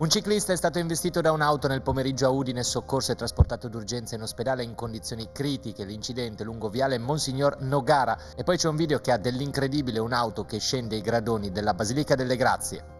Un ciclista è stato investito da un'auto nel pomeriggio a Udine, soccorso e trasportato d'urgenza in ospedale in condizioni critiche. L'incidente lungo viale Monsignor Nogara. E poi c'è un video che ha dell'incredibile un'auto che scende i gradoni della Basilica delle Grazie.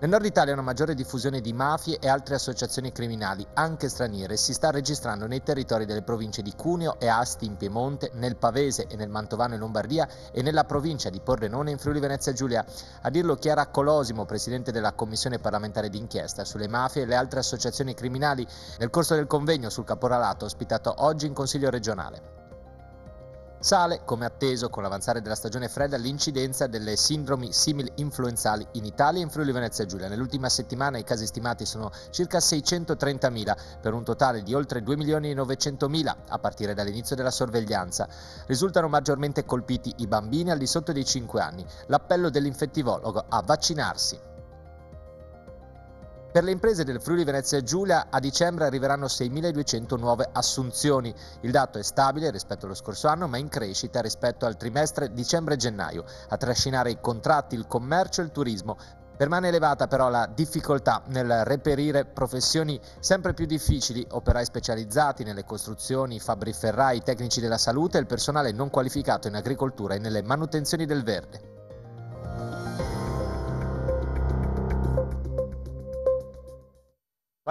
Nel nord Italia una maggiore diffusione di mafie e altre associazioni criminali, anche straniere, si sta registrando nei territori delle province di Cuneo e Asti in Piemonte, nel Pavese e nel Mantovano in Lombardia e nella provincia di Pordenone in Friuli Venezia Giulia. A dirlo Chiara Colosimo, presidente della Commissione parlamentare d'inchiesta sulle mafie e le altre associazioni criminali, nel corso del convegno sul caporalato ospitato oggi in Consiglio regionale. Sale, come atteso con l'avanzare della stagione fredda, l'incidenza delle sindromi simili influenzali in Italia e in Friuli Venezia Giulia. Nell'ultima settimana i casi stimati sono circa 630.000 per un totale di oltre 2.900.000 a partire dall'inizio della sorveglianza. Risultano maggiormente colpiti i bambini al di sotto dei 5 anni. L'appello dell'infettivologo a vaccinarsi. Per le imprese del Friuli Venezia Giulia a dicembre arriveranno 6.200 nuove assunzioni. Il dato è stabile rispetto allo scorso anno ma in crescita rispetto al trimestre dicembre-gennaio. A trascinare i contratti, il commercio e il turismo. Permane elevata però la difficoltà nel reperire professioni sempre più difficili, operai specializzati nelle costruzioni, fabbri ferrai, tecnici della salute e il personale non qualificato in agricoltura e nelle manutenzioni del verde.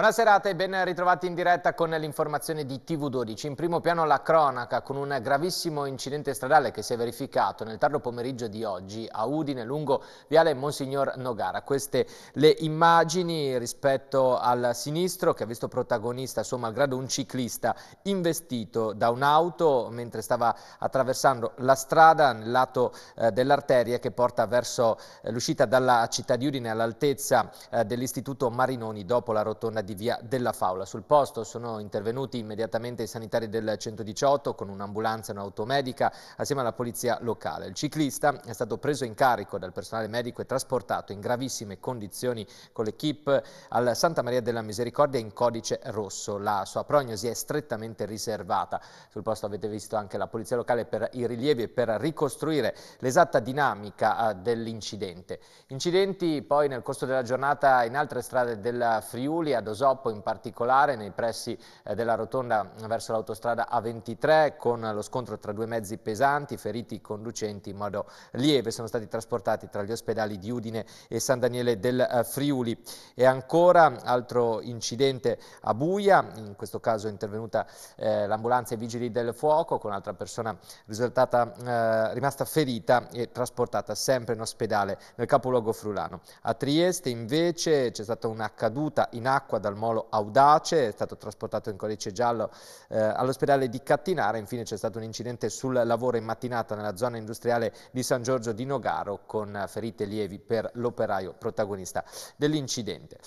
Buonasera e ben ritrovati in diretta con l'informazione di TV12. In primo piano la cronaca con un gravissimo incidente stradale che si è verificato nel tardo pomeriggio di oggi a Udine lungo viale Monsignor Nogara. Queste le immagini rispetto al sinistro che ha visto protagonista suo malgrado un ciclista investito da un'auto mentre stava attraversando la strada nel lato eh, dell'arteria che porta verso eh, l'uscita dalla città di Udine all'altezza eh, dell'istituto Marinoni dopo la rotonda di di Via della Faula. Sul posto sono intervenuti immediatamente i sanitari del 118 con un'ambulanza e un'automedica assieme alla polizia locale. Il ciclista è stato preso in carico dal personale medico e trasportato in gravissime condizioni con l'equipe al Santa Maria della Misericordia in codice rosso. La sua prognosi è strettamente riservata. Sul posto avete visto anche la polizia locale per i rilievi e per ricostruire l'esatta dinamica eh, dell'incidente. Incidenti poi nel corso della giornata in altre strade della Friuli, ad Osvaldo Prosoppo, in particolare nei pressi eh, della rotonda verso l'autostrada A23 con lo scontro tra due mezzi pesanti, feriti i conducenti in modo lieve, sono stati trasportati tra gli ospedali di Udine e San Daniele del eh, Friuli. E ancora altro incidente a Buia, in questo caso è intervenuta eh, l'ambulanza e i vigili del fuoco con un'altra persona risultata, eh, rimasta ferita e trasportata sempre in ospedale nel capoluogo frulano. A Trieste invece c'è stata una caduta in acqua acqua dal molo Audace, è stato trasportato in codice giallo eh, all'ospedale di Cattinara, infine c'è stato un incidente sul lavoro in mattinata nella zona industriale di San Giorgio di Nogaro con ferite lievi per l'operaio protagonista dell'incidente.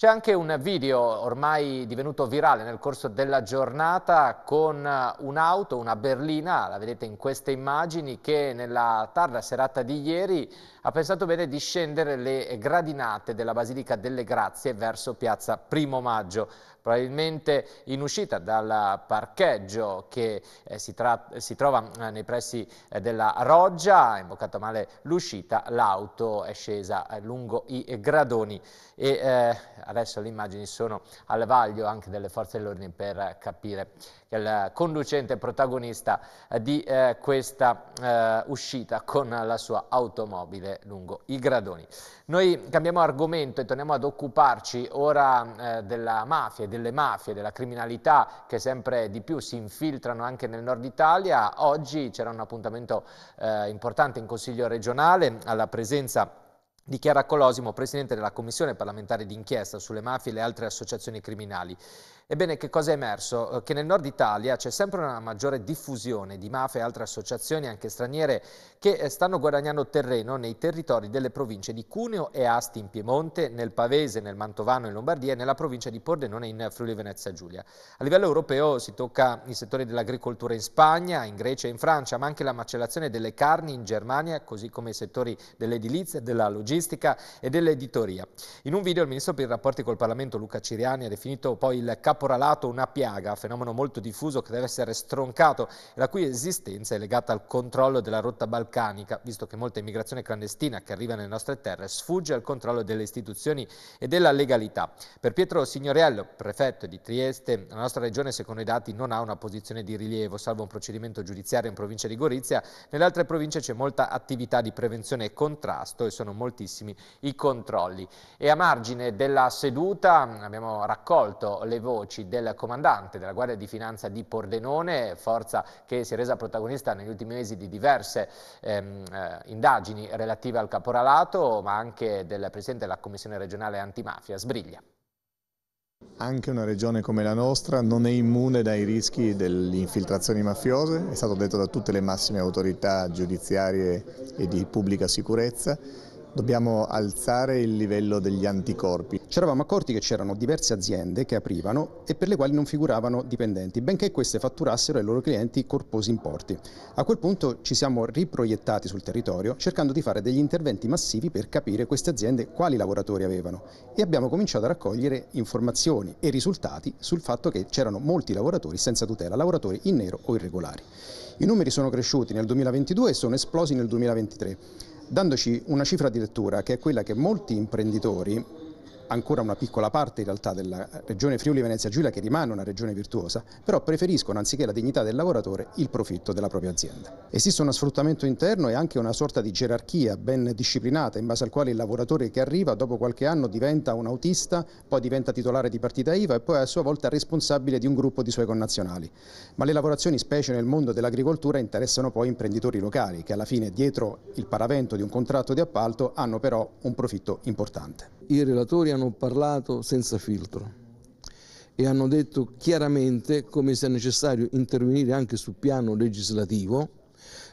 C'è anche un video ormai divenuto virale nel corso della giornata con eh, un'auto, una berlina, la vedete in queste immagini, che nella tarda serata di ieri ha pensato bene di scendere le gradinate della Basilica delle Grazie verso piazza Primo Maggio probabilmente in uscita dal parcheggio che eh, si, si, trova eh, nei pressi eh, della Roggia, ha invocato male l'uscita, l'auto è scesa eh, lungo i gradoni e eh, adesso le immagini sono al vaglio anche delle forze dell'ordine per capire che il conducente protagonista eh, di questa uscita con la sua automobile lungo i gradoni. Noi cambiamo argomento e torniamo ad occuparci ora della mafia delle mafie, della criminalità che sempre di più si infiltrano anche nel nord Italia, oggi c'era un appuntamento eh, importante in Consiglio regionale alla presenza di Chiara Colosimo, Presidente della Commissione parlamentare d'inchiesta sulle mafie e le altre associazioni criminali. Ebbene, che cosa è emerso? Eh, che nel nord Italia c'è sempre una maggiore diffusione di mafie e altre associazioni, anche straniere, che eh, stanno guadagnando terreno nei territori delle province di Cuneo e Asti in Piemonte, nel Pavese, nel Mantovano in Lombardia e nella provincia di Pordenone in Friuli Venezia Giulia. A livello europeo si tocca i settori dell'agricoltura in Spagna, in Grecia e in Francia, ma anche la macellazione delle carni in Germania, così come i settori dell'edilizia, della logistica e dell'editoria. In un video il ministro per i rapporti col Parlamento Luca Ciriani ha definito poi il capo caporalato una piaga, fenomeno molto diffuso che deve essere stroncato e la cui esistenza è legata al controllo della rotta balcanica, visto che molta immigrazione clandestina che arriva nelle nostre terre sfugge al controllo delle istituzioni e della legalità. Per Pietro Signorello, prefetto di Trieste, la nostra regione secondo i dati non ha una posizione di rilievo, salvo un procedimento giudiziario in provincia di Gorizia, nelle altre province c'è molta attività di prevenzione e contrasto e sono moltissimi i controlli. E a margine della seduta abbiamo raccolto le voci voci del comandante della Guardia di Finanza di Pordenone, forza che si è resa protagonista negli ultimi mesi di diverse ehm, eh, indagini relative al caporalato, ma anche del Presidente della Commissione regionale antimafia, Sbriglia. Anche una regione come la nostra non è immune dai rischi delle infiltrazioni mafiose, è stato detto da tutte le massime autorità giudiziarie e di pubblica sicurezza Dobbiamo alzare il livello degli anticorpi. Ci eravamo accorti che c'erano diverse aziende che aprivano e per le quali non figuravano dipendenti, benché queste fatturassero ai loro clienti corposi importi. A quel punto ci siamo riproiettati sul territorio cercando di fare degli interventi massivi per capire queste aziende quali lavoratori avevano e abbiamo cominciato a raccogliere informazioni e risultati sul fatto che c'erano molti lavoratori senza tutela, lavoratori in nero o irregolari. I numeri sono cresciuti nel 2022 e sono esplosi nel 2023 dandoci una cifra di lettura che è quella che molti imprenditori ancora una piccola parte in realtà della regione Friuli Venezia Giulia che rimane una regione virtuosa, però preferiscono anziché la dignità del lavoratore il profitto della propria azienda. Esiste uno sfruttamento interno e anche una sorta di gerarchia ben disciplinata in base al quale il lavoratore che arriva dopo qualche anno diventa un autista, poi diventa titolare di partita IVA e poi a sua volta responsabile di un gruppo di suoi connazionali. Ma le lavorazioni, specie nel mondo dell'agricoltura, interessano poi imprenditori locali che alla fine dietro il paravento di un contratto di appalto hanno però un profitto importante i relatori hanno parlato senza filtro e hanno detto chiaramente come sia necessario intervenire anche sul piano legislativo,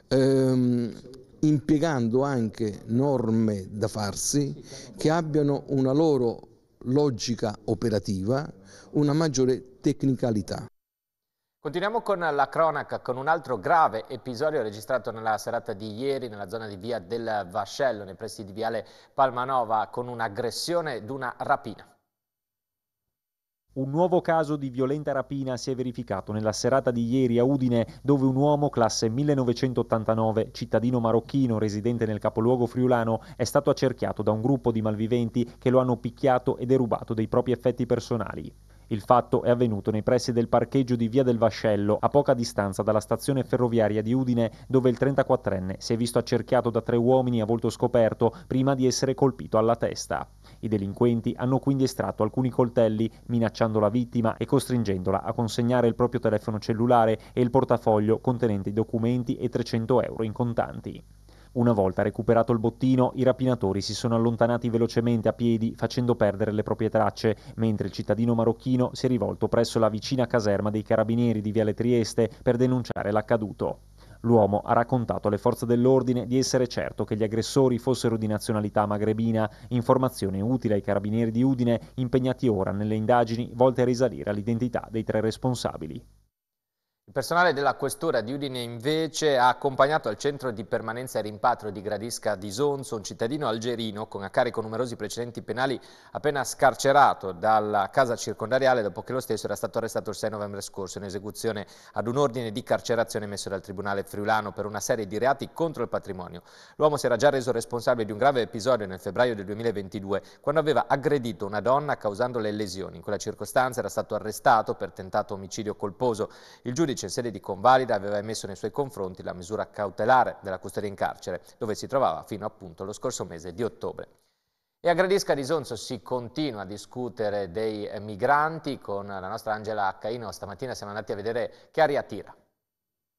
ehm, impiegando anche norme da farsi che abbiano una loro logica operativa, una maggiore tecnicalità. Continuiamo con la cronaca, con un altro grave episodio registrato nella serata di ieri nella zona di via del Vascello, nei pressi di viale Palmanova, con un'aggressione ed una rapina. Un nuovo caso di violenta rapina si è verificato nella serata di ieri a Udine, dove un uomo classe 1989, cittadino marocchino residente nel capoluogo friulano, è stato accerchiato da un gruppo di malviventi che lo hanno picchiato e derubato dei propri effetti personali. Il fatto è avvenuto nei pressi del parcheggio di Via del Vascello, a poca distanza dalla stazione ferroviaria di Udine, dove il 34enne si è visto accerchiato da tre uomini a volto scoperto prima di essere colpito alla testa. I delinquenti hanno quindi estratto alcuni coltelli, minacciando la vittima e costringendola a consegnare il proprio telefono cellulare e il portafoglio contenente i documenti e 300 euro in contanti. Una volta recuperato il bottino, i rapinatori si sono allontanati velocemente a piedi facendo perdere le proprie tracce, mentre il cittadino marocchino si è rivolto presso la vicina caserma dei carabinieri di Viale Trieste per denunciare l'accaduto. L'uomo ha raccontato alle forze dell'ordine di essere certo che gli aggressori fossero di nazionalità magrebina, informazione utile ai carabinieri di Udine impegnati ora nelle indagini volte a risalire all'identità dei tre responsabili. Il personale della Questura di Udine invece ha accompagnato al centro di permanenza e rimpatrio di Gradisca di Sonzo un cittadino algerino con a carico numerosi precedenti penali appena scarcerato dalla casa circondariale dopo che lo stesso era stato arrestato il 6 novembre scorso in esecuzione ad un ordine di carcerazione messo dal Tribunale friulano per una serie di reati contro il patrimonio. L'uomo si era già reso responsabile di un grave episodio nel febbraio del 2022 quando aveva aggredito una donna causando le lesioni. In quella circostanza era stato arrestato per tentato omicidio colposo. Il giudice giudice in sede di convalida aveva emesso nei suoi confronti la misura cautelare della custodia in carcere, dove si trovava fino appunto lo scorso mese di ottobre. E a Gradisca di Sonzo si continua a discutere dei migranti con la nostra Angela Accaino. Stamattina siamo andati a vedere che Chiari tira.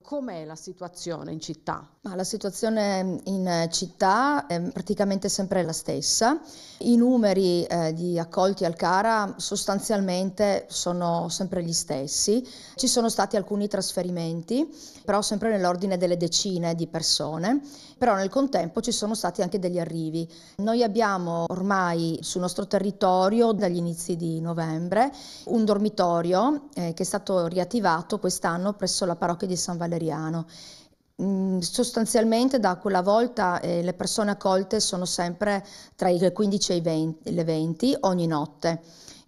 Com'è la situazione in città? Ma la situazione in eh, città è praticamente sempre la stessa. I numeri eh, di accolti al CARA sostanzialmente sono sempre gli stessi. Ci sono stati alcuni trasferimenti, però sempre nell'ordine delle decine di persone, però nel contempo ci sono stati anche degli arrivi. Noi abbiamo ormai sul nostro territorio dagli inizi di novembre un dormitorio eh, che è stato riattivato quest'anno presso la parrocchia di San Valentino valeriano. Mm, sostanzialmente da quella volta eh, le persone accolte sono sempre tra i 15 e i 20, le 20 ogni notte.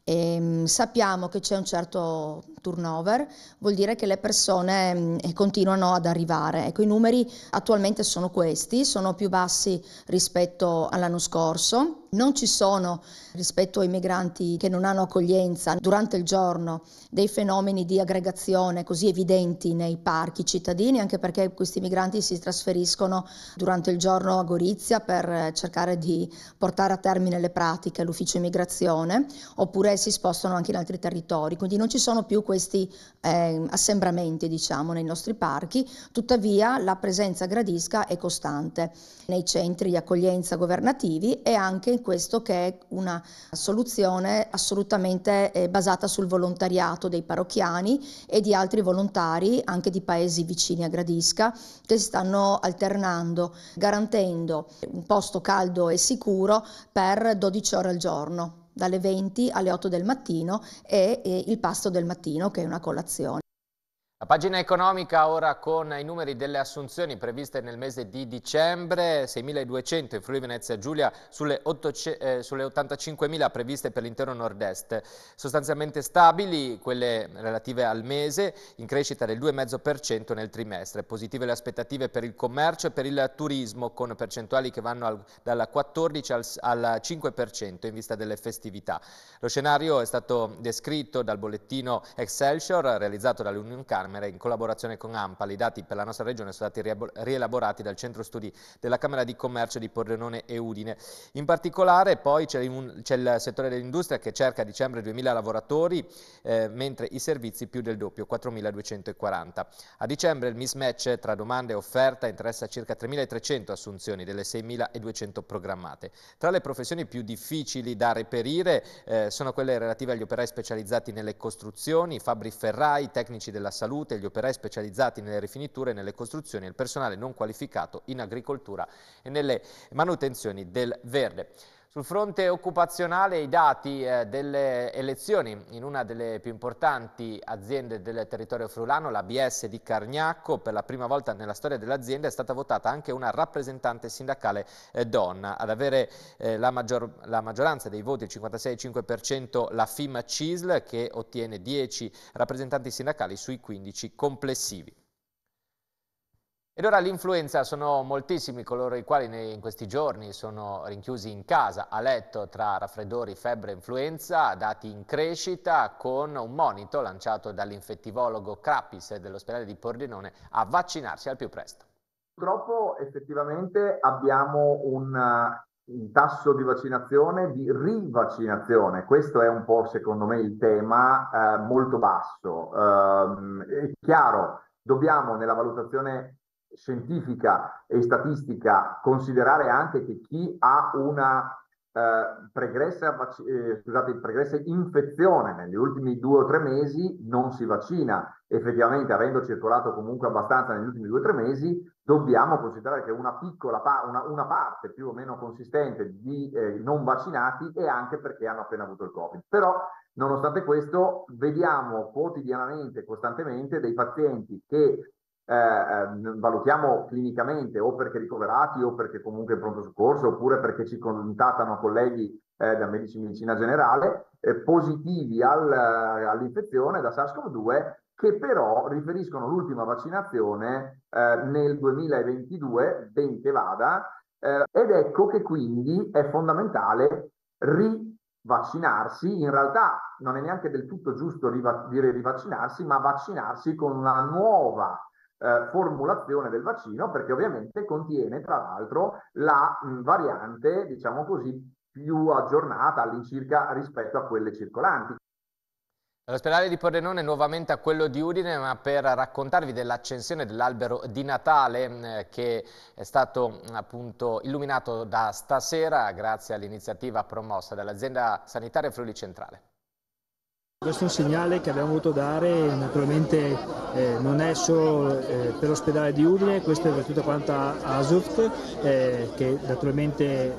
E, ehm, sappiamo che c'è un certo turnover vuol dire che le persone mm, eh, continuano ad arrivare. Ecco, i numeri attualmente sono questi, sono più bassi rispetto all'anno scorso, non ci sono rispetto ai migranti che non hanno accoglienza durante il giorno dei fenomeni di aggregazione così evidenti nei parchi cittadini, anche perché questi migranti si trasferiscono durante il giorno a Gorizia per eh, cercare di portare a termine le pratiche all'ufficio immigrazione, oppure si spostano anche in altri territori, quindi non ci sono più questi eh, assembramenti diciamo, nei nostri parchi, tuttavia la presenza gradisca è costante nei centri di accoglienza governativi e anche in questo che è una soluzione assolutamente eh, basata sul volontariato dei parrocchiani e di altri volontari anche di paesi vicini a Gradisca che si stanno alternando garantendo un posto caldo e sicuro per 12 ore al giorno dalle 20 alle 8 del mattino e, e il pasto del mattino che è una colazione. La pagina economica ora con i numeri delle assunzioni previste nel mese di dicembre, 6.200 in Friuli Venezia Giulia sulle, eh, sulle 85.000 previste per l'intero nord-est. Sostanzialmente stabili quelle relative al mese, in crescita del 2,5% nel trimestre. Positive le aspettative per il commercio e per il turismo con percentuali che vanno al, dal 14 al, al 5% in vista delle festività. Lo scenario è stato descritto dal bollettino Excelsior realizzato dall'Union Carmen Camere, in collaborazione con AMPAL, i dati per la nostra regione sono stati rielaborati dal Centro Studi della Camera di Commercio di Pordenone e Udine. In particolare poi c'è il settore dell'industria che cerca a dicembre 2.000 lavoratori, eh, mentre i servizi più del doppio, 4.240. A dicembre il mismatch tra domande e offerta interessa circa 3.300 assunzioni delle 6.200 programmate. Tra le professioni più difficili da reperire eh, sono quelle relative agli operai specializzati nelle costruzioni, fabbri ferrai, tecnici della salute, salute, gli operai specializzati nelle rifiniture, e nelle costruzioni e il personale non qualificato in agricoltura e nelle manutenzioni del verde. Sul fronte occupazionale i dati eh, delle elezioni in una delle più importanti aziende del territorio frulano, la BS di Cargnacco, per la prima volta nella storia dell'azienda è stata votata anche una rappresentante sindacale eh, donna. Ad avere eh, la, maggior, la, maggioranza dei voti, il 56,5%, la FIM CISL che ottiene 10 rappresentanti sindacali sui 15 complessivi. Ed ora l'influenza sono moltissimi coloro i quali in questi giorni sono rinchiusi in casa, a letto tra raffreddori, febbre e influenza, dati in crescita con un monito lanciato dall'infettivologo Crappis dell'ospedale di Pordenone a vaccinarsi al più presto. Purtroppo effettivamente abbiamo un, un tasso di vaccinazione, di rivaccinazione, questo è un po' secondo me il tema eh, molto basso. Eh, è chiaro, dobbiamo nella valutazione scientifica e statistica considerare anche che chi ha una eh, pregressa, eh, scusate, pregressa infezione negli ultimi due o tre mesi non si vaccina. Effettivamente, avendo circolato comunque abbastanza negli ultimi due o tre mesi, dobbiamo considerare che una piccola pa- una, una parte più o meno consistente di eh, non vaccinati è anche perché hanno appena avuto il Covid. Però, nonostante questo, vediamo quotidianamente, costantemente, dei pazienti che eh, ehm, valutiamo clinicamente o perché ricoverati o perché comunque in pronto soccorso oppure perché ci contattano colleghi eh, da medici medicina generale eh, positivi al, eh, all'infezione da SARS-CoV-2 che però riferiscono l'ultima vaccinazione eh, nel 2022, ben che vada, eh, ed ecco che quindi è fondamentale rivaccinarsi, in realtà non è neanche del tutto giusto riva- dire rivaccinarsi, ma vaccinarsi con una nuova eh, formulazione del vaccino perché ovviamente contiene tra l'altro la mh, variante, diciamo così, più aggiornata all'incirca rispetto a quelle circolanti. L'ospedale di Pordenone nuovamente a quello di Udine, ma per raccontarvi dell'accensione dell'albero di Natale che è stato appunto illuminato da stasera grazie all'iniziativa promossa dall'azienda sanitaria Friuli Centrale. Questo è un segnale che abbiamo voluto dare, eh, naturalmente eh, non è solo eh, per l'ospedale di Udine, questo è per tutta quanta ASUFT eh, che naturalmente eh,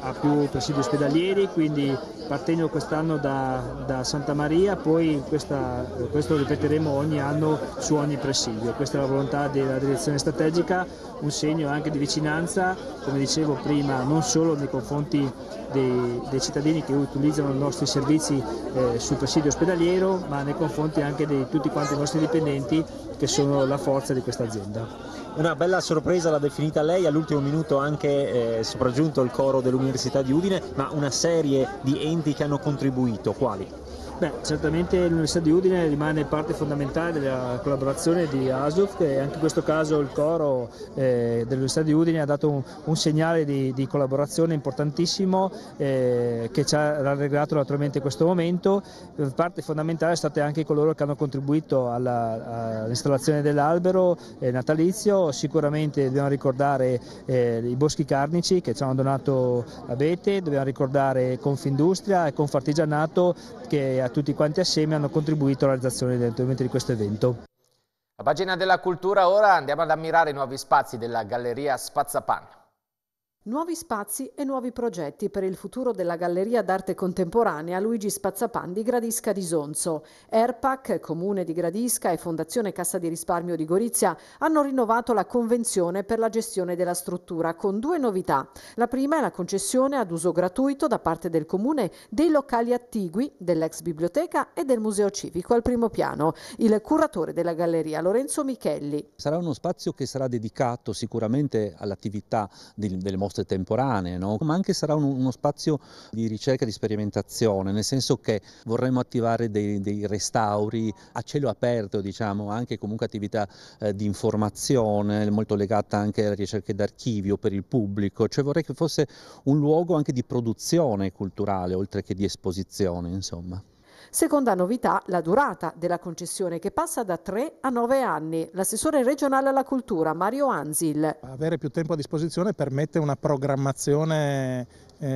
ha più presidi ospedalieri, quindi partendo quest'anno da, da Santa Maria, poi questa, questo lo ripeteremo ogni anno su ogni presidio. Questa è la volontà della direzione strategica, un segno anche di vicinanza, come dicevo prima, non solo nei confronti dei, dei cittadini che utilizzano i nostri servizi eh, sul presidio ospedaliero, ospedaliero ma nei confronti anche di tutti quanti i nostri dipendenti che sono la forza di questa azienda. Una bella sorpresa l'ha definita lei, all'ultimo minuto anche eh, sopraggiunto il coro dell'Università di Udine, ma una serie di enti che hanno contribuito, quali? Beh, certamente l'Università di Udine rimane parte fondamentale della collaborazione di ASUF e anche in questo caso il coro eh, dell'Università di Udine ha dato un, un segnale di, di, collaborazione importantissimo eh, che ci ha rallegrato naturalmente questo momento. Parte fondamentale è stata anche coloro che hanno contribuito all'installazione dell'albero eh, natalizio, sicuramente dobbiamo ricordare eh, i boschi carnici che ci hanno donato abete, dobbiamo ricordare Confindustria e Confartigianato che ha tutti quanti assieme hanno contribuito alla realizzazione di questo evento. La pagina della cultura ora andiamo ad ammirare i nuovi spazi della Galleria Spazzapan. Nuovi spazi e nuovi progetti per il futuro della Galleria d'arte contemporanea Luigi Spazzapan di Gradisca di Sonzo. ERPAC, Comune di Gradisca e Fondazione Cassa di Risparmio di Gorizia hanno rinnovato la convenzione per la gestione della struttura con due novità. La prima è la concessione ad uso gratuito da parte del Comune dei locali attigui dell'ex biblioteca e del Museo Civico al primo piano. Il curatore della galleria Lorenzo Michelli. Sarà uno spazio che sarà dedicato sicuramente all'attività del, del mostro risposte temporanee, no? ma anche sarà un, uno spazio di ricerca e di sperimentazione, nel senso che vorremmo attivare dei, dei restauri a cielo aperto, diciamo, anche comunque attività eh, di informazione, molto legata anche alla ricerca d'archivio per il pubblico, cioè vorrei che fosse un luogo anche di produzione culturale, oltre che di esposizione, insomma. Seconda novità, la durata della concessione che passa da 3 a 9 anni. L'assessore regionale alla cultura Mario Anzil. Avere più tempo a disposizione permette una programmazione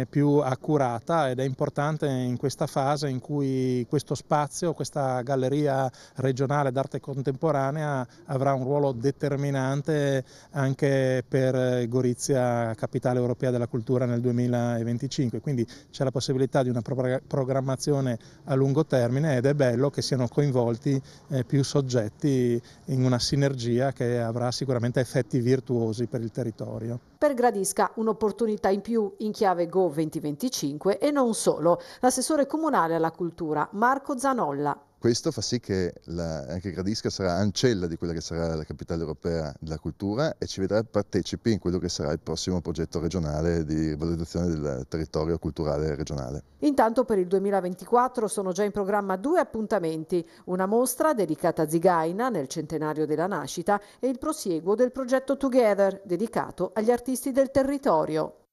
più accurata ed è importante in questa fase in cui questo spazio, questa galleria regionale d'arte contemporanea avrà un ruolo determinante anche per Gorizia, capitale europea della cultura nel 2025, quindi c'è la possibilità di una programmazione a lungo termine ed è bello che siano coinvolti eh, più soggetti in una sinergia che avrà sicuramente effetti virtuosi per il territorio. Per Gradisca un'opportunità in più in chiave Go 2025 e non solo. L'assessore comunale alla cultura Marco Zanolla questo fa sì che la, anche eh, Gradisca sarà ancella di quella che sarà la capitale europea della cultura e ci vedrà partecipi in quello che sarà il prossimo progetto regionale di valorizzazione del territorio culturale regionale. Intanto per il 2024 sono già in programma due appuntamenti, una mostra dedicata a Zigaina nel centenario della nascita e il prosieguo del progetto Together dedicato agli artisti del territorio.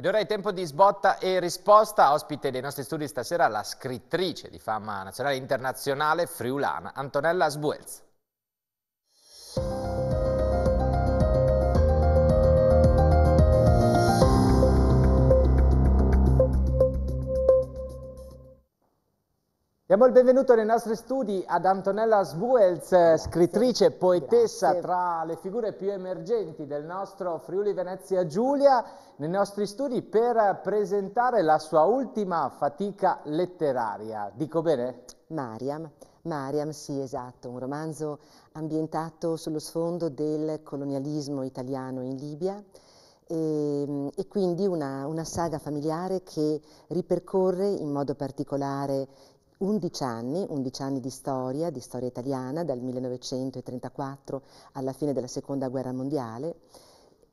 Ed ora è tempo di sbotta e risposta. Ospite dei nostri studi stasera la scrittrice di fama nazionale e internazionale friulana Antonella Sbuelz. Diamo il benvenuto nei nostri studi ad Antonella Svuels, eh, scrittrice, e poetessa Grazie. tra le figure più emergenti del nostro Friuli Venezia Giulia, nei nostri studi per presentare la sua ultima fatica letteraria. Dico bene? Mariam. Mariam, sì, esatto, un romanzo ambientato sullo sfondo del colonialismo italiano in Libia. E, ehm, e, quindi una, una, saga familiare che ripercorre in modo particolare 11 anni, 11 anni di storia, di storia italiana, dal 1934 alla fine della Seconda Guerra Mondiale,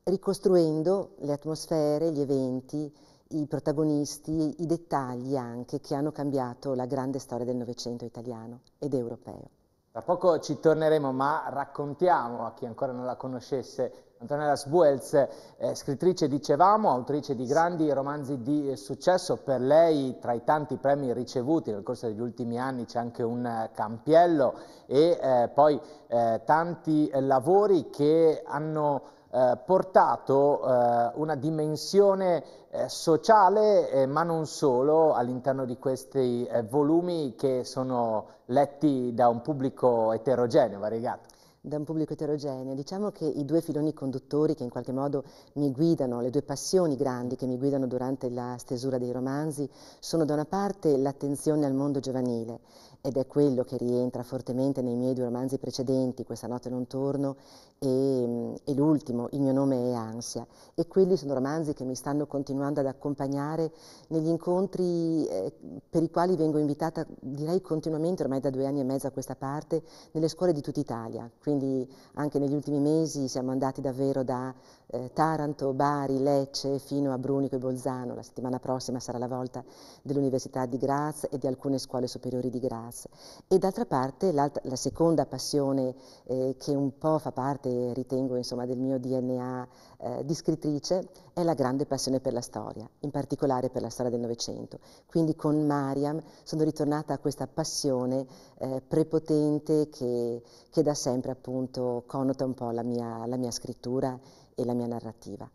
ricostruendo le atmosfere, gli eventi, i protagonisti, i dettagli anche che hanno cambiato la grande storia del Novecento italiano ed europeo. Tra poco ci torneremo, ma raccontiamo a chi ancora non la conoscesse Antonella Sbuels, eh, scrittrice, dicevamo, autrice di grandi romanzi di eh, successo. Per lei, tra i tanti premi ricevuti nel corso degli ultimi anni, c'è anche un eh, campiello e eh, poi eh, tanti lavori che hanno eh, portato eh, una dimensione eh, sociale, eh, ma non solo, all'interno di questi eh, volumi che sono letti da un pubblico eterogeneo, variegato da un pubblico eterogeneo. Diciamo che i due filoni conduttori che in qualche modo mi guidano, le due passioni grandi che mi guidano durante la stesura dei romanzi, sono da una parte l'attenzione al mondo giovanile, ed è quello che rientra fortemente nei miei due romanzi precedenti, Questa notte non torno e, e l'ultimo, Il mio nome è Ansia. E quelli sono romanzi che mi stanno continuando ad accompagnare negli incontri eh, per i quali vengo invitata, direi continuamente ormai da due anni e mezzo a questa parte, nelle scuole di tutta Italia. Quindi anche negli ultimi mesi siamo andati davvero da eh, Taranto, Bari, Lecce fino a Brunico e Bolzano. La settimana prossima sarà la volta dell'Università di Graz e di alcune scuole superiori di Graz. E d'altra parte la seconda passione eh, che un po' fa parte parte, ritengo, insomma, del mio DNA eh, di scrittrice è la grande passione per la storia, in particolare per la storia del Novecento. Quindi con Mariam sono ritornata a questa passione eh, prepotente che, che, da sempre appunto connota un po' la mia, la mia scrittura e la mia narrativa.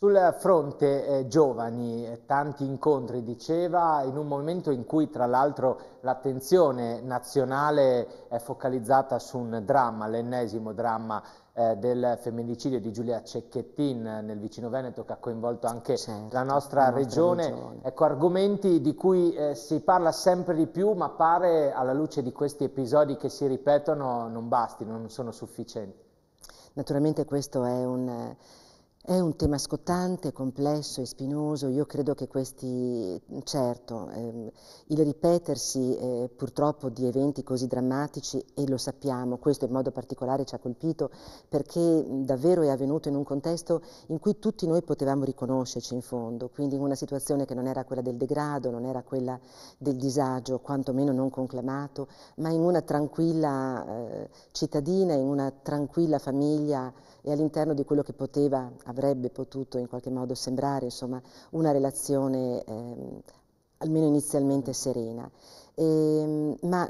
Sul fronte eh, giovani, eh, tanti incontri, diceva, in un momento in cui tra l'altro l'attenzione nazionale è focalizzata su un dramma, l'ennesimo dramma eh, del femminicidio di Giulia Cecchettin eh, nel vicino Veneto che ha coinvolto anche certo, la nostra, la nostra regione. regione. Ecco, argomenti di cui eh, si parla sempre di più, ma pare alla luce di questi episodi che si ripetono non basti, non sono sufficienti. Naturalmente questo è un è un tema scottante, complesso e spinoso, io credo che questi, certo, ehm, il ripetersi eh, purtroppo di eventi così drammatici, e lo sappiamo, questo in modo particolare ci ha colpito, perché davvero è avvenuto in un contesto in cui tutti noi potevamo riconoscerci in fondo, quindi in una situazione che non era quella del degrado, non era quella del disagio, quantomeno non conclamato, ma in una tranquilla eh, cittadina, in una tranquilla famiglia, e all'interno di quello che poteva, avrebbe potuto in qualche modo sembrare insomma, una relazione eh, almeno inizialmente serena. E, ehm, ma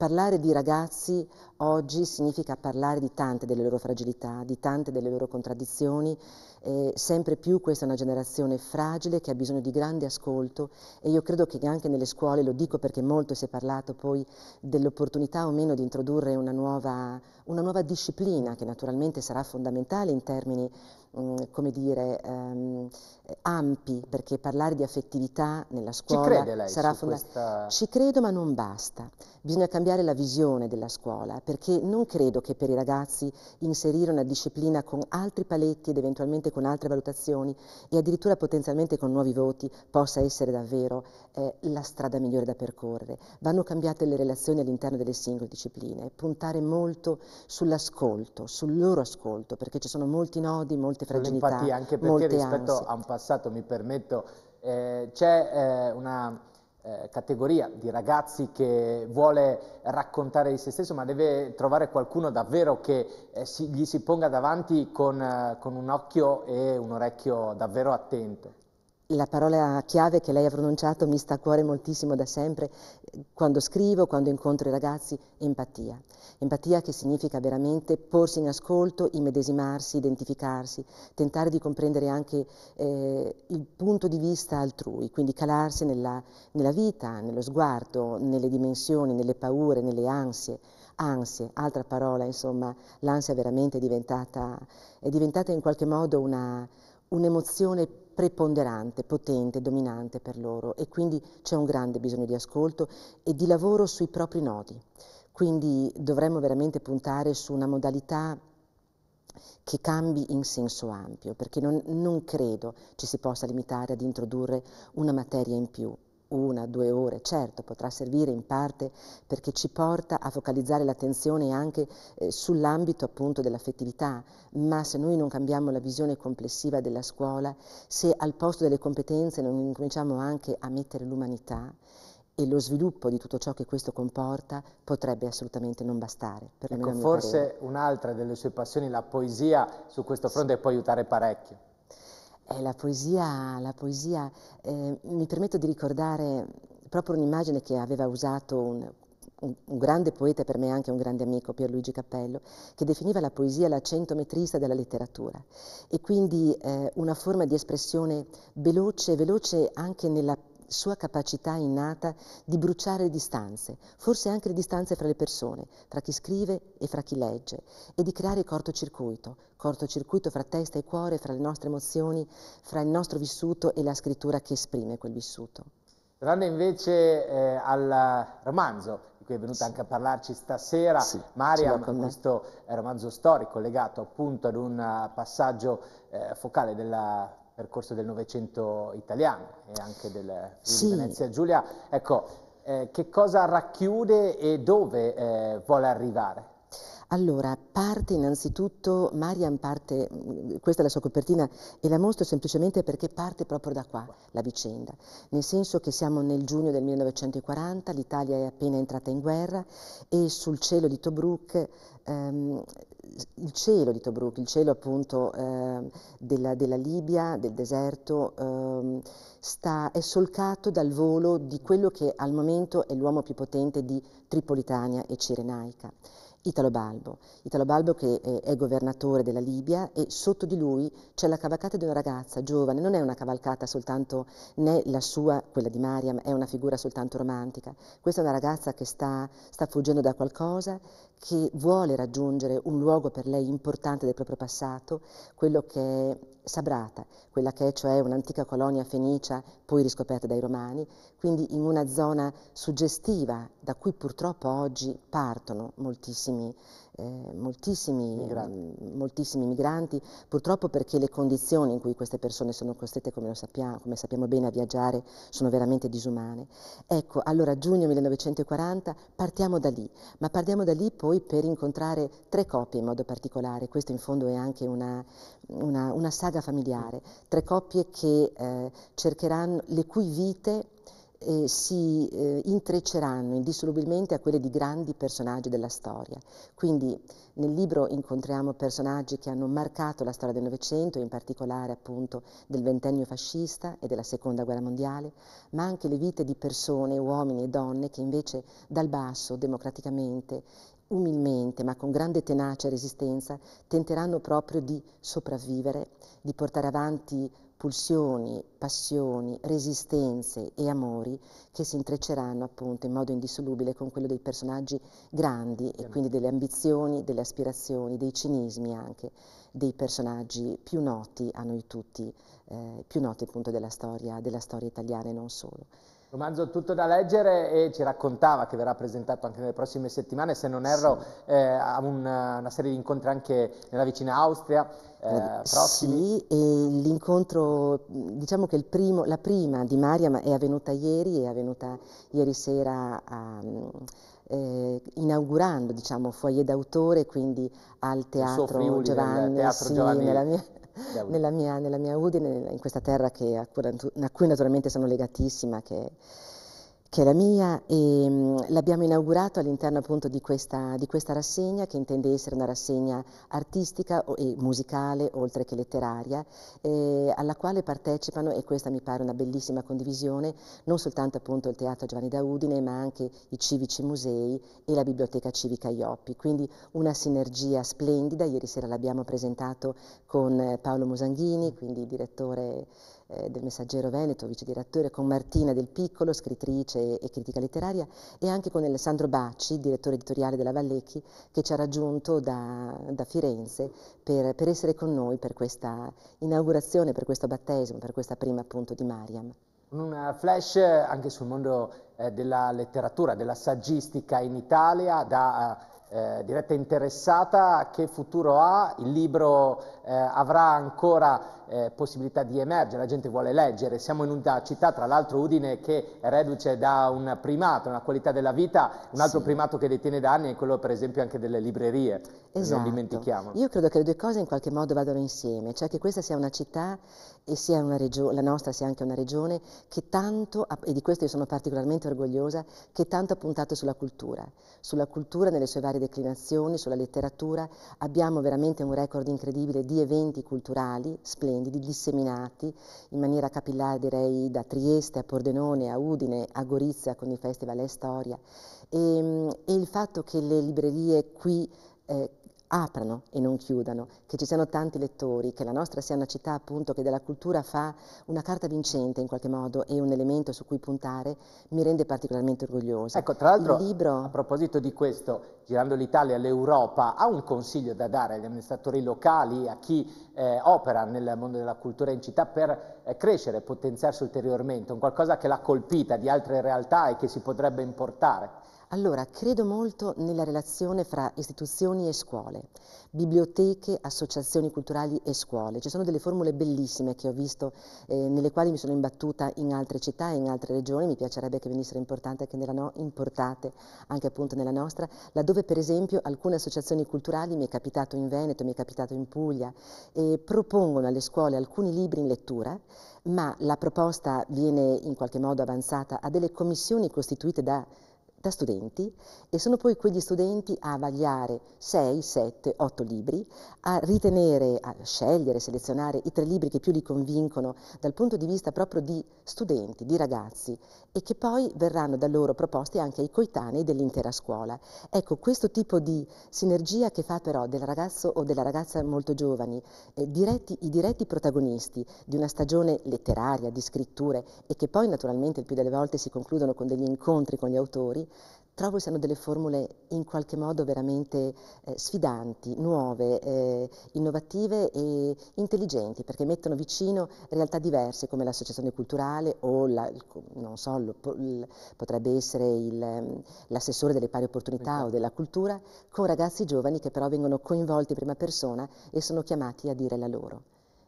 Parlare di ragazzi oggi significa parlare di tante delle loro fragilità, di tante delle loro contraddizioni. Eh, sempre più questa è una generazione fragile che ha bisogno di grande ascolto e io credo che anche nelle scuole, lo dico perché molto si è parlato poi dell'opportunità o meno di introdurre una nuova, una nuova disciplina che naturalmente sarà fondamentale in termini eh, come dire, um, ampi, perché parlare di affettività nella scuola Ci sarà fondamentale. Questa... Ci credo, ma non basta. Bisogna cambiare la visione della scuola, perché non credo che per i ragazzi inserire una disciplina con altri paletti ed eventualmente con altre valutazioni e addirittura potenzialmente con nuovi voti possa essere davvero è la strada migliore da percorrere. Vanno cambiate le relazioni all'interno delle singole discipline, puntare molto sull'ascolto, sul loro ascolto, perché ci sono molti nodi, molte fragilità, Infatti anche perché rispetto ansie. a un passato, mi permetto, eh, c'è eh, una... Eh, categoria di ragazzi che vuole raccontare di se stesso ma deve trovare qualcuno davvero che eh, si, gli si ponga davanti con, eh, con un occhio e un orecchio davvero attento la parola chiave che lei ha pronunciato mi sta a cuore moltissimo da sempre, quando scrivo, quando incontro i ragazzi, empatia. Empatia che significa veramente porsi in ascolto, immedesimarsi, identificarsi, tentare di comprendere anche eh, il punto di vista altrui, quindi calarsi nella, nella vita, nello sguardo, nelle dimensioni, nelle paure, nelle ansie ansie, altra parola, insomma, l'ansia veramente è diventata, è diventata in qualche modo un'emozione preponderante, potente, dominante per loro e quindi c'è un grande bisogno di ascolto e di lavoro sui propri nodi. Quindi dovremmo veramente puntare su una modalità che cambi in senso ampio, perché non, non credo ci si possa limitare ad introdurre una materia in più, una, due ore, certo potrà servire in parte perché ci porta a focalizzare l'attenzione anche eh, sull'ambito appunto dell'affettività, ma se noi non cambiamo la visione complessiva della scuola, se al posto delle competenze non incominciamo anche a mettere l'umanità, e lo sviluppo di tutto ciò che questo comporta potrebbe assolutamente non bastare. Per Ecco, forse un'altra delle sue passioni, la poesia, su questo fronte sì. può aiutare parecchio. Eh, la poesia, la poesia eh, mi permetto di ricordare proprio un'immagine che aveva usato un, un, un grande poeta e per me anche un grande amico, Pierluigi Cappello, che definiva la poesia la centometrista della letteratura e quindi eh, una forma di espressione veloce, veloce anche nella sua capacità innata di bruciare distanze, forse anche le distanze fra le persone, fra chi scrive e fra chi legge, e di creare cortocircuito, cortocircuito fra testa e cuore, fra le nostre emozioni, fra il nostro vissuto e la scrittura che esprime quel vissuto. Tornando invece eh, al romanzo, di cui è venuta sì. anche a parlarci stasera, sì, Mariam, questo romanzo storico legato appunto ad un eh, passaggio eh, focale della percorso del Novecento italiano e anche del sì. Venezia Giulia. Ecco, eh, che cosa racchiude e dove eh, vuole arrivare? Allora, parte innanzitutto, Marian parte, mm, questa è la sua copertina e la mostro semplicemente perché parte proprio da qua la vicenda, nel senso che siamo nel giugno del 1940, l'Italia è appena entrata in guerra e sul cielo di Tobruk ehm, il cielo di Tobruk, il cielo appunto eh, della, della, Libia, del deserto, eh, sta, è solcato dal volo di quello che al momento è l'uomo più potente di Tripolitania e Cirenaica. Italo Balbo. Italo Balbo che eh, è governatore della Libia e sotto di lui c'è la cavalcata di una ragazza giovane, non è una cavalcata soltanto né la sua, quella di Mariam, è una figura soltanto romantica. Questa è una ragazza che sta, sta fuggendo da qualcosa, che vuole raggiungere un luogo per lei importante del proprio passato, quello che è Sabrata, quella che è cioè un'antica colonia fenicia poi riscoperta dai romani, quindi in una zona suggestiva da cui purtroppo oggi partono moltissimi eh, moltissimi, migranti. Mm, moltissimi, migranti, purtroppo perché le condizioni in cui queste persone sono costrette, come, sappiamo, come sappiamo bene, a viaggiare sono veramente disumane. Ecco, allora giugno 1940 partiamo da lì, ma partiamo da lì poi per incontrare tre coppie in modo particolare, questo in fondo è anche una, una, una saga familiare, tre coppie che eh, cercheranno, le cui vite eh, si eh, intrecceranno indissolubilmente a quelle di grandi personaggi della storia. Quindi nel libro incontriamo personaggi che hanno marcato la storia del Novecento, in particolare appunto del ventennio fascista e della seconda guerra mondiale, ma anche le vite di persone, uomini e donne che invece dal basso, democraticamente, umilmente, ma con grande tenacia e resistenza, tenteranno proprio di sopravvivere, di portare avanti pulsioni, passioni, resistenze e amori che si intrecceranno appunto in modo indissolubile con quello dei personaggi grandi e quindi delle ambizioni, delle aspirazioni, dei cinismi anche dei personaggi più noti a noi tutti, eh, più noti appunto della storia, della storia italiana e non solo. Romanzo tutto da leggere e ci raccontava che verrà presentato anche nelle prossime settimane, se non erro, sì. eh, a una, una serie di incontri anche nella vicina Austria. Eh, eh sì, l'incontro, diciamo che primo, la prima di Mariam è avvenuta ieri, è avvenuta ieri sera a, ehm, eh, inaugurando diciamo, Foyer d'autore, quindi al Teatro Friuli, Giovanni, teatro sì, Giovanni. Nella mia, nella mia, nella mia Udine, in questa terra che, a, cui, naturalmente sono legatissima, che che è la mia e ehm, l'abbiamo inaugurato all'interno appunto di questa, di questa, rassegna che intende essere una rassegna artistica e musicale oltre che letteraria eh, alla quale partecipano e questa mi pare una bellissima condivisione non soltanto appunto il Teatro Giovanni da Udine ma anche i civici musei e la Biblioteca Civica Ioppi quindi una sinergia splendida ieri sera l'abbiamo presentato con Paolo Musanghini quindi direttore eh, del Messaggero Veneto, vice direttore, con Martina Del Piccolo, scrittrice e, e critica letteraria, e anche con Alessandro Bacci, direttore editoriale della Vallecchi, che ci ha raggiunto da, da Firenze per, per essere con noi per questa inaugurazione, per questo battesimo, per questa prima appunto di Mariam. Un eh, flash eh, anche sul mondo eh, della letteratura, della saggistica in Italia, da eh, diretta interessata, che futuro ha il libro eh, avrà ancora eh, possibilità di emergere, la gente vuole leggere, siamo in una città, tra l'altro Udine, che è reduce da un primato, una qualità della vita, un altro sì. primato che detiene da anni è quello per esempio anche delle librerie, eh, esatto. non dimentichiamo. Io credo che le due cose in qualche modo vadano insieme, cioè che questa sia una città e sia una regione, la nostra sia anche una regione che tanto, e di questo io sono particolarmente orgogliosa, che tanto ha puntato sulla cultura, sulla cultura nelle sue varie declinazioni, sulla letteratura, abbiamo veramente un record incredibile di eventi culturali splendidi, disseminati in maniera capillare direi da Trieste a Pordenone, a Udine, a Gorizia con il Festival Estoria e, ehm, e il fatto che le librerie qui eh, aprano e non chiudano, che ci siano tanti lettori, che la nostra sia una città appunto che della cultura fa una carta vincente in qualche modo e un elemento su cui puntare, mi rende particolarmente orgogliosa. Ecco, tra l'altro, libro... a proposito di questo, girando l'Italia all'Europa, ha un consiglio da dare agli amministratori locali, a chi eh, opera nel mondo della cultura in città per eh, crescere, potenziarsi ulteriormente, un qualcosa che l'ha colpita di altre realtà e che si potrebbe importare? Allora, credo molto nella relazione fra istituzioni e scuole, biblioteche, associazioni culturali e scuole. Ci sono delle formule bellissime che ho visto, eh, nelle quali mi sono imbattuta in altre città e in altre regioni, mi piacerebbe che venissero anche no, importate anche appunto nella nostra, laddove per esempio alcune associazioni culturali, mi è capitato in Veneto, mi è capitato in Puglia, eh, propongono alle scuole alcuni libri in lettura, ma la proposta viene in qualche modo avanzata a delle commissioni costituite da da studenti e sono poi quegli studenti a vagliare 6, 7, 8 libri, a ritenere, a scegliere, selezionare i tre libri che più li convincono dal punto di vista proprio di studenti, di ragazzi e che poi verranno da loro proposti anche ai coetanei dell'intera scuola. Ecco, questo tipo di sinergia che fa però del ragazzo o della ragazza molto giovani eh, diretti, i diretti protagonisti di una stagione letteraria, di scritture e che poi naturalmente il più delle volte si concludono con degli incontri con gli autori, trovo siano delle formule in qualche modo veramente eh, sfidanti, nuove, eh, innovative e intelligenti perché mettono vicino realtà diverse come l'associazione culturale o la, non so, lo, il, potrebbe essere mm, l'assessore delle pari opportunità okay. o esatto. della cultura con ragazzi giovani che però vengono coinvolti in prima persona e sono chiamati a dire la loro.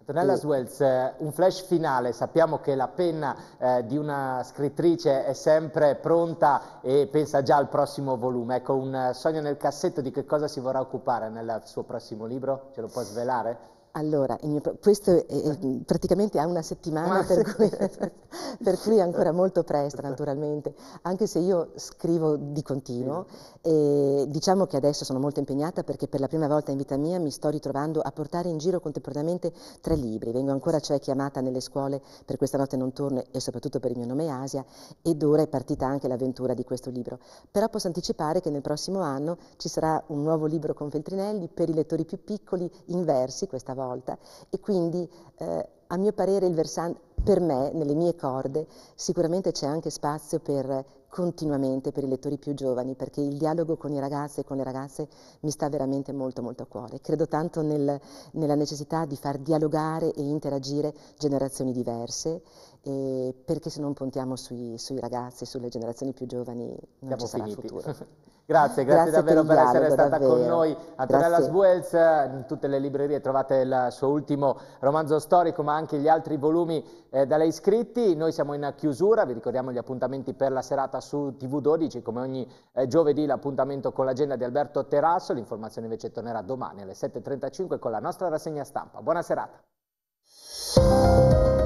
Antonella Swells, eh, un flash finale, sappiamo che la penna eh, di una scrittrice è sempre pronta e pensa già al prossimo volume, ecco un sogno nel cassetto di che cosa si vorrà occupare nel suo prossimo libro, ce lo può svelare? Allora, mio, questo è, praticamente ha una settimana, per cui, per cui, è ancora molto presto naturalmente, anche se io scrivo di continuo. E diciamo che adesso sono molto impegnata perché per la prima volta in vita mia mi sto ritrovando a portare in giro contemporaneamente tre libri. Vengo ancora cioè chiamata nelle scuole per Questa notte non torno e soprattutto per il mio nome Asia ed ora è partita anche l'avventura di questo libro. Però posso anticipare che nel prossimo anno ci sarà un nuovo libro con Feltrinelli per i lettori più piccoli in versi questa volta volta e quindi eh, a mio parere il versante, per me, nelle mie corde, sicuramente c'è anche spazio per continuamente per i lettori più giovani, perché il dialogo con i ragazzi e con le ragazze mi sta veramente molto molto a cuore. Credo tanto nel, nella necessità di far dialogare e interagire generazioni diverse eh, perché se non puntiamo sui, sui ragazzi, sulle generazioni più giovani, non Siamo ci sarà finiti. futuro. grazie, grazie, grazie, davvero per, dialogo, essere stata davvero. con noi. Antonella Sbuelz, in tutte le librerie trovate il suo ultimo romanzo storico, ma anche gli altri volumi eh, da lei scritti. Noi siamo in chiusura, vi ricordiamo gli appuntamenti per la serata su TV12, come ogni eh, giovedì l'appuntamento con l'agenda di Alberto Terrasso, l'informazione invece tornerà domani alle 7.35 con la nostra rassegna stampa. Buona serata.